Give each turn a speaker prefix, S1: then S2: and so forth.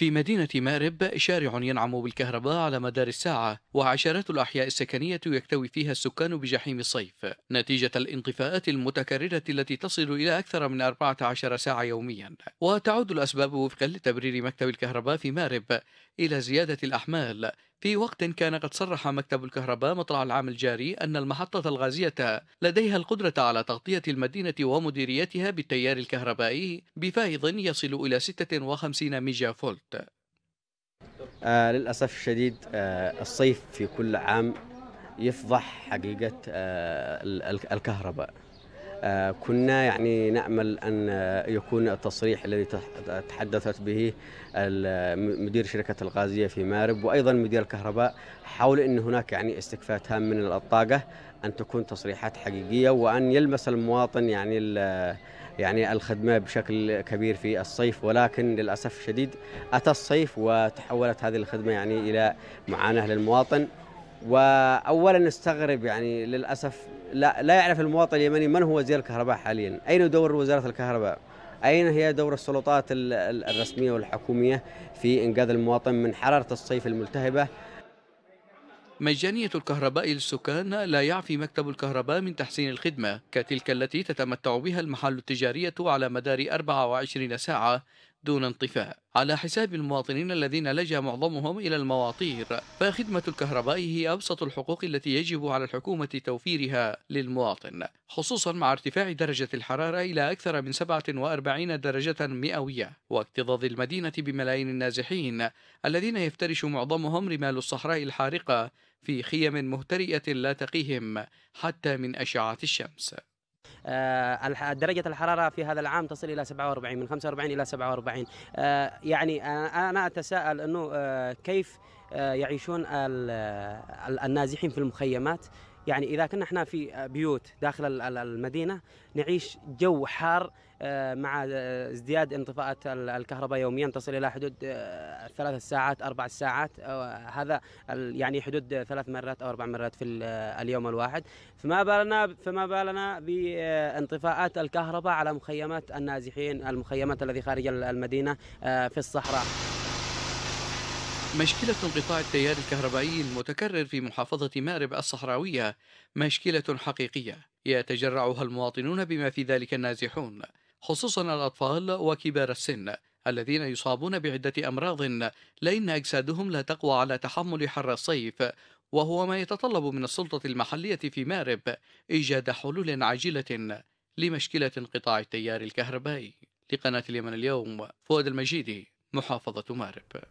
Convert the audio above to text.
S1: في مدينة مأرب شارع ينعم بالكهرباء على مدار الساعة وعشرات الأحياء السكنية يكتوي فيها السكان بجحيم الصيف نتيجة الانطفاءات المتكررة التي تصل إلى أكثر من 14 ساعة يوميا وتعود الأسباب وفقا لتبرير مكتب الكهرباء في مأرب إلى زيادة الأحمال في وقت كان قد صرح مكتب الكهرباء مطلع العام الجاري أن المحطة الغازية لديها القدرة على تغطية المدينة ومديريتها بالتيار الكهربائي بفائض يصل إلى 56 ميجا فولت
S2: آه للأسف الشديد آه الصيف في كل عام يفضح حقيقة آه الكهرباء آه، كنا يعني نأمل أن يكون التصريح الذي تحدثت به مدير شركة الغازية في مارب وأيضا مدير الكهرباء حول أن هناك يعني استكفاء تام من الطاقة أن تكون تصريحات حقيقية وأن يلمس المواطن يعني يعني الخدمة بشكل كبير في الصيف ولكن للأسف الشديد أتى الصيف وتحولت هذه الخدمة يعني إلى معاناة للمواطن وأولا نستغرب يعني للأسف لا لا يعرف المواطن اليمني من هو وزير الكهرباء حاليا أين دور وزارة الكهرباء أين هي دور السلطات الرسمية والحكومية في إنقاذ المواطن من حرارة الصيف الملتهبة
S1: مجانية الكهرباء للسكان لا يعفي مكتب الكهرباء من تحسين الخدمة كتلك التي تتمتع بها المحال التجارية على مدار 24 ساعة دون انطفاء على حساب المواطنين الذين لجأ معظمهم إلى المواطير فخدمة الكهرباء هي أبسط الحقوق التي يجب على الحكومة توفيرها للمواطن خصوصا مع ارتفاع درجة الحرارة إلى أكثر من 47 درجة مئوية واكتظاظ المدينة بملايين النازحين الذين يفترش معظمهم رمال الصحراء الحارقة في خيم مهترئة لا تقيهم حتى من أشعة الشمس
S3: آه، درجه الحراره في هذا العام تصل الى 47 من 45 الى 47 آه، يعني انا اتساءل انه آه، كيف يعيشون النازحين في المخيمات يعني اذا كنا احنا في آه، بيوت داخل المدينه نعيش جو حار آه، مع آه، ازدياد انطفاءات الكهرباء يوميا تصل الى حدود ثلاث ساعات اربع ساعات هذا يعني حدود ثلاث مرات او اربع مرات في اليوم الواحد فما بالنا فما بالنا بانطفاءات الكهرباء على مخيمات النازحين المخيمات الذي خارج المدينه في الصحراء
S1: مشكلة انقطاع التيار الكهربائي المتكرر في محافظة مأرب الصحراوية مشكلة حقيقية يتجرعها المواطنون بما في ذلك النازحون خصوصا الأطفال وكبار السن الذين يصابون بعدة أمراض لأن أجسادهم لا تقوى على تحمل حر الصيف وهو ما يتطلب من السلطة المحلية في مأرب إيجاد حلول عاجلة لمشكلة انقطاع التيار الكهربائي لقناة اليمن اليوم فؤاد المجيدي محافظة مأرب